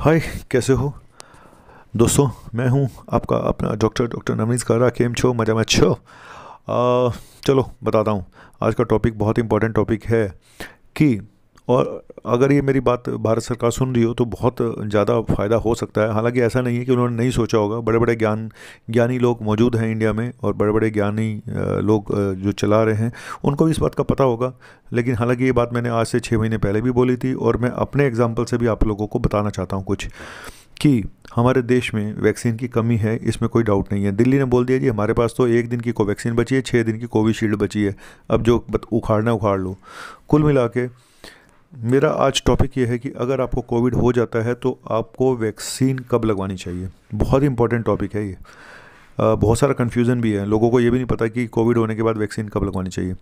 हाय कैसे हो दोस्तों मैं हूं आपका अपना डॉक्टर डॉक्टर नवनीत कारा केम छो मजा में छो चलो बताता हूं आज का टॉपिक बहुत इंपॉर्टेंट टॉपिक है कि और अगर ये मेरी बात भारत सरकार सुन रही हो तो बहुत ज़्यादा फ़ायदा हो सकता है हालांकि ऐसा नहीं है कि उन्होंने नहीं सोचा होगा बड़े बड़े ज्ञान ज्ञानी लोग मौजूद हैं इंडिया में और बड़े बड़े ज्ञानी लोग जो चला रहे हैं उनको भी इस बात का पता होगा लेकिन हालांकि ये बात मैंने आज से छः महीने पहले भी बोली थी और मैं अपने एग्जाम्पल से भी आप लोगों को बताना चाहता हूँ कुछ कि हमारे देश में वैक्सीन की कमी है इसमें कोई डाउट नहीं है दिल्ली ने बोल दिया जी हमारे पास तो एक दिन की कोवैक्सीन बची है छः दिन की कोविशील्ड बची है अब जो उखाड़ना उखाड़ लो कुल मिला के मेरा आज टॉपिक ये है कि अगर आपको कोविड हो जाता है तो आपको वैक्सीन कब लगवानी चाहिए बहुत ही इंपॉर्टेंट टॉपिक है ये बहुत सारा कन्फ्यूज़न भी है लोगों को ये भी नहीं पता कि कोविड होने के बाद वैक्सीन कब लगवानी चाहिए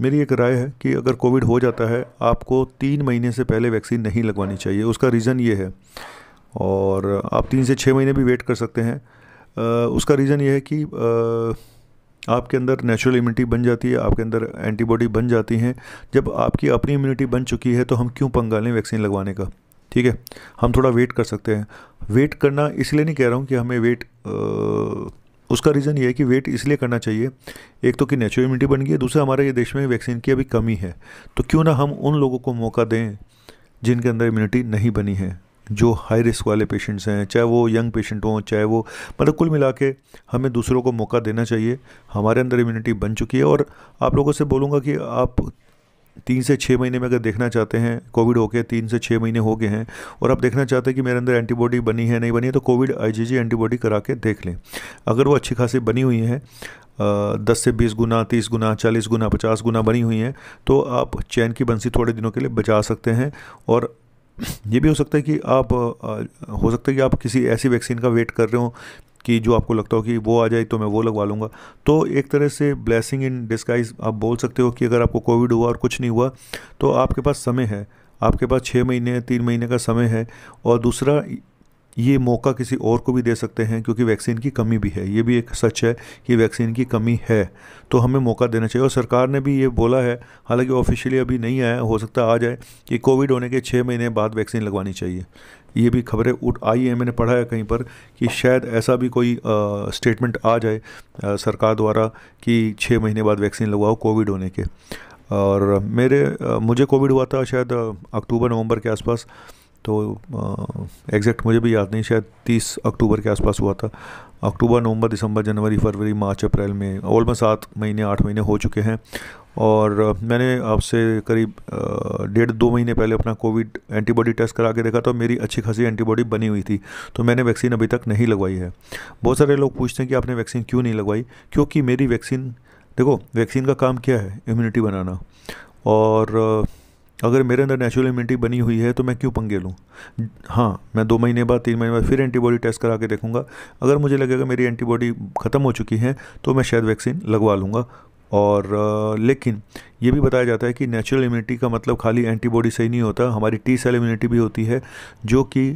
मेरी एक राय है कि अगर कोविड हो जाता है आपको तीन महीने से पहले वैक्सीन नहीं लगवानी चाहिए उसका रीज़न ये है और आप तीन से छः महीने भी वेट कर सकते हैं उसका रीज़न ये है कि आपके अंदर नेचुरल इम्यूनिटी बन जाती है आपके अंदर एंटीबॉडी बन जाती हैं जब आपकी अपनी इम्यूनिटी बन चुकी है तो हम क्यों पंगा लें वैक्सीन लगवाने का ठीक है हम थोड़ा वेट कर सकते हैं वेट करना इसलिए नहीं कह रहा हूँ कि हमें वेट आ, उसका रीज़न ये है कि वेट इसलिए करना चाहिए एक तो कि नेचुरल इम्यूनिटी बन गई है दूसरा हमारे ये देश में वैक्सीन की अभी कमी है तो क्यों ना हम उन लोगों को मौका दें जिनके अंदर इम्यूनिटी नहीं बनी है जो हाई रिस्क वाले पेशेंट्स हैं चाहे वो यंग पेशेंट हों चाहे वो मतलब कुल मिला के हमें दूसरों को मौका देना चाहिए हमारे अंदर इम्यूनिटी बन चुकी है और आप लोगों से बोलूँगा कि आप तीन से छः महीने में अगर देखना चाहते हैं कोविड होके तीन से छः महीने हो गए हैं और आप देखना चाहते हैं कि मेरे अंदर एंटीबॉडी बनी है नहीं बनी है तो कोविड आईजीजी एंटीबॉडी करा के देख लें अगर वो अच्छी खासी बनी हुई है दस से बीस गुना तीस गुना चालीस गुना पचास गुना बनी हुई हैं तो आप चैन की बंसी थोड़े दिनों के लिए बचा सकते हैं और ये भी हो सकता है कि आप हो सकता है कि आप किसी ऐसी वैक्सीन का वेट कर रहे हो कि जो आपको लगता हो कि वो आ जाए तो मैं वो लगवा लूँगा तो एक तरह से ब्लेसिंग इन डिस्काइज आप बोल सकते हो कि अगर आपको कोविड हुआ और कुछ नहीं हुआ तो आपके पास समय है आपके पास छः महीने तीन महीने का समय है और दूसरा ये मौका किसी और को भी दे सकते हैं क्योंकि वैक्सीन की कमी भी है ये भी एक सच है कि वैक्सीन की कमी है तो हमें मौका देना चाहिए और सरकार ने भी ये बोला है हालांकि ऑफिशियली अभी नहीं आया हो सकता आ जाए कि कोविड होने के छः महीने बाद वैक्सीन लगवानी चाहिए ये भी खबरें उठ आई है मैंने पढ़ा है कहीं पर कि शायद ऐसा भी कोई स्टेटमेंट आ जाए आ, सरकार द्वारा कि छः महीने बाद वैक्सीन लगवाओ कोविड होने के और मेरे आ, मुझे कोविड हुआ था शायद अक्टूबर नवंबर के आसपास तो एग्जैक्ट मुझे भी याद नहीं शायद तीस अक्टूबर के आसपास हुआ था अक्टूबर नवंबर दिसंबर जनवरी फरवरी मार्च अप्रैल में ऑलमोस्ट सात महीने आठ महीने हो चुके हैं और मैंने आपसे करीब डेढ़ दो महीने पहले अपना कोविड एंटीबॉडी टेस्ट करा के देखा तो मेरी अच्छी खासी एंटीबॉडी बनी हुई थी तो मैंने वैक्सीन अभी तक नहीं लगवाई है बहुत सारे लोग पूछते हैं कि आपने वैक्सीन क्यों नहीं लगवाई क्योंकि मेरी वैक्सीन देखो वैक्सीन का काम क्या है इम्यूनिटी बनाना और अगर मेरे अंदर नेचुरल इम्यूनिटी बनी हुई है तो मैं क्यों पंगे लूँ हाँ मैं दो महीने बाद तीन महीने बाद फिर एंटीबॉडी टेस्ट करा के देखूँगा अगर मुझे लगेगा मेरी एंटीबॉडी ख़त्म हो चुकी है तो मैं शायद वैक्सीन लगवा लूँगा और लेकिन ये भी बताया जाता है कि नेचुरल इम्यूनिटी का मतलब खाली एंटीबॉडी से ही नहीं होता हमारी टी सेल इम्यूनिटी भी होती है जो कि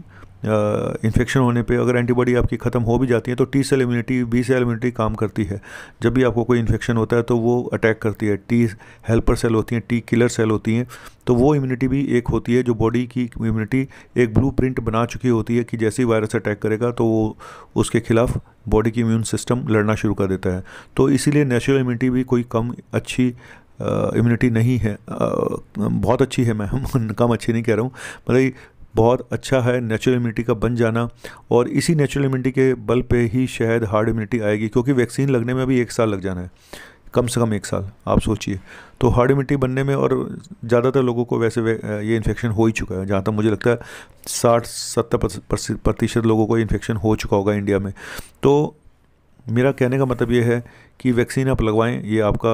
इन्फेक्शन होने पे अगर एंटीबॉडी आपकी ख़त्म हो भी जाती है तो T cell immunity B cell immunity काम करती है जब भी आपको कोई इन्फेक्शन होता है तो वो अटैक करती है टी हेल्पर सेल होती हैं टी किलर सेल होती हैं तो वो इम्यूनिटी भी एक होती है जो बॉडी की इम्यूनिटी एक ब्लू प्रिंट बना चुकी होती है कि जैसे ही वायरस अटैक करेगा तो वो उसके खिलाफ बॉडी की इम्यून सिस्टम लड़ना शुरू कर देता है तो इसीलिए नेचुरल इम्यूनिटी भी कोई कम अच्छी इम्यूनिटी नहीं है आ, बहुत अच्छी है मैं कम अच्छी नहीं कह रहा हूँ मतलब बहुत अच्छा है नेचुरल इम्यूनिटी का बन जाना और इसी नेचुरल इम्यूनिटी के बल पे ही शायद हार्ड इम्यूनिटी आएगी क्योंकि वैक्सीन लगने में अभी एक साल लग जाना है कम से कम एक साल आप सोचिए तो हार्ड इम्यूनिटी बनने में और ज़्यादातर लोगों को वैसे वे, ये इन्फेक्शन हो ही चुका है जहाँ तक मुझे लगता है साठ सत्तर प्रतिशत लोगों को इन्फेक्शन हो चुका होगा इंडिया में तो मेरा कहने का मतलब ये है कि वैक्सीन आप लगवाएं ये आपका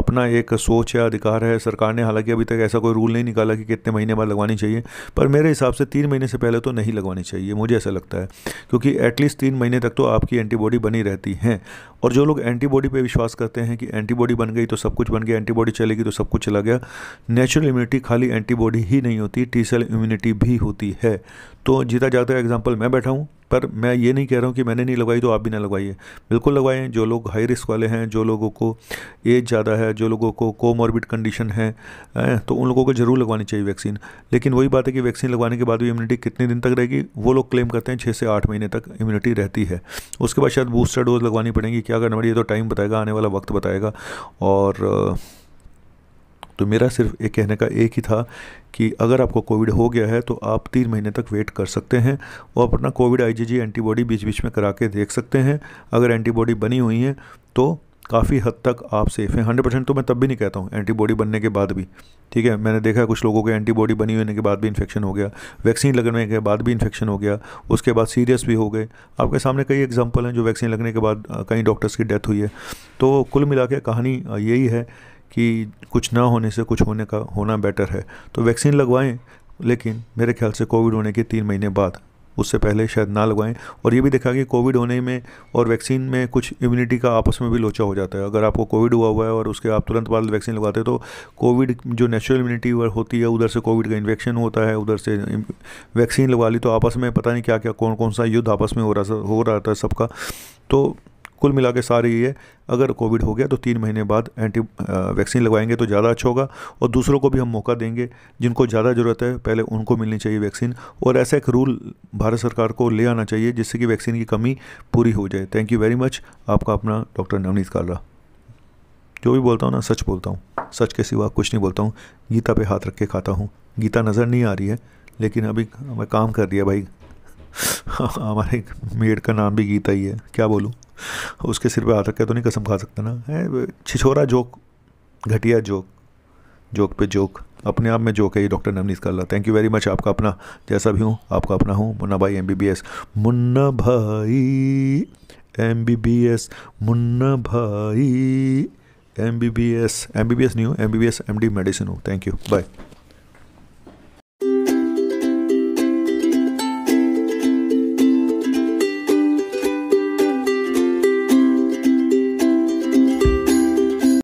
अपना एक सोच है अधिकार है सरकार ने हालांकि अभी तक ऐसा कोई रूल नहीं निकाला कि कितने महीने बाद लगवानी चाहिए पर मेरे हिसाब से तीन महीने से पहले तो नहीं लगवानी चाहिए मुझे ऐसा लगता है क्योंकि एटलीस्ट तीन महीने तक तो आपकी एंटीबॉडी बनी रहती हैं और जो लोग एंटीबॉडी पर विश्वास करते हैं कि एंटीबॉडी बन गई तो सब कुछ बन गया एंटीबॉडी चलेगी तो सब कुछ चला गया नेचुरल इम्यूनिटी खाली एंटीबॉडी ही नहीं होती टी सेल इम्यूनिटी भी होती है तो जीता जाता एग्जाम्पल मैं बैठा हूँ पर मैं ये नहीं कह रहा हूँ कि मैंने नहीं लगवाई तो आप भी ना लगवाइए बिल्कुल लगवाएं जो लोग हाई रिस्क वाले हैं जो लोगों को एज ज़्यादा है जो लोगों को कोमॉर्बिड कंडीशन है तो उन लोगों को ज़रूर लगवानी चाहिए वैक्सीन लेकिन वही बात है कि वैक्सीन लगवाने के बाद भी इम्यूनिटी कितने दिन तक रहेगी वो लोग क्लेम करते हैं छः से आठ महीने तक इम्यूनिटी रहती है उसके बाद शायद बूस्टर डोज लगवानी पड़ेगी क्या करना पड़ेगी तो टाइम बताएगा आने वाला वक्त बताएगा और तो मेरा सिर्फ एक कहने का एक ही था कि अगर आपको कोविड हो गया है तो आप तीन महीने तक वेट कर सकते हैं और अपना कोविड आईजीजी एंटीबॉडी बीच बीच में करा के देख सकते हैं अगर एंटीबॉडी बनी हुई हैं तो काफ़ी हद तक आप सेफ़ हैं हंड्रेड परसेंट तो मैं तब भी नहीं कहता हूँ एंटीबॉडी बनने के बाद भी ठीक है मैंने देखा है कुछ लोगों के एंटीबॉडी बनी होने के बाद भी इन्फेक्शन हो गया वैक्सीन लगने के बाद भी इन्फेक्शन हो गया उसके बाद सीरियस भी हो गए आपके सामने कई एग्जाम्पल हैं जो वैक्सीन लगने के बाद कई डॉक्टर्स की डेथ हुई है तो कुल मिला के कहानी यही है कि कुछ ना होने से कुछ होने का होना बेटर है तो वैक्सीन लगवाएं लेकिन मेरे ख्याल से कोविड होने के तीन महीने बाद उससे पहले शायद ना लगवाएं और ये भी देखा कि कोविड होने में और वैक्सीन में कुछ इम्यूनिटी का आपस में भी लोचा हो जाता है अगर आपको कोविड हुआ हुआ है और उसके आप तुरंत बाद वैक्सीन लगवाते हैं तो कोविड जो नेचुरल इम्यूनिटी होती है उधर से कोविड का इन्फेक्शन होता है उधर से वैक्सीन लगवा ली तो आपस में पता नहीं क्या क्या कौन कौन सा युद्ध आपस में हो रहा हो रहा था सबका तो कुल मिला के सारे ये अगर कोविड हो गया तो तीन महीने बाद एंटी वैक्सीन लगवाएंगे तो ज़्यादा अच्छा होगा और दूसरों को भी हम मौका देंगे जिनको ज़्यादा ज़रूरत है पहले उनको मिलनी चाहिए वैक्सीन और ऐसा एक रूल भारत सरकार को ले आना चाहिए जिससे कि वैक्सीन की कमी पूरी हो जाए थैंक यू वेरी मच आपका अपना डॉक्टर नवनीत कालरा जो भी बोलता हूँ ना सच बोलता हूँ सच के सिवा कुछ नहीं बोलता हूँ गीता पे हाथ रख के खाता हूँ गीता नज़र नहीं आ रही है लेकिन अभी मैं काम कर दिया भाई हमारे मेड का नाम भी गीता ही है क्या बोलूँ उसके सिर पे हाथ है तो नहीं कसम खा सकता ना है छिछोरा जोक घटिया जोक जोक पे जोक अपने आप में जोक है ये डॉक्टर नवनीत काला थैंक यू वेरी मच आपका अपना जैसा भी हूँ आपका अपना हूँ मुन्ना भाई एम मुन्ना भाई एम मुन्ना भाई M B B S M B B S नहीं हूँ M B B S M D medicine हूँ थैंक यू बाय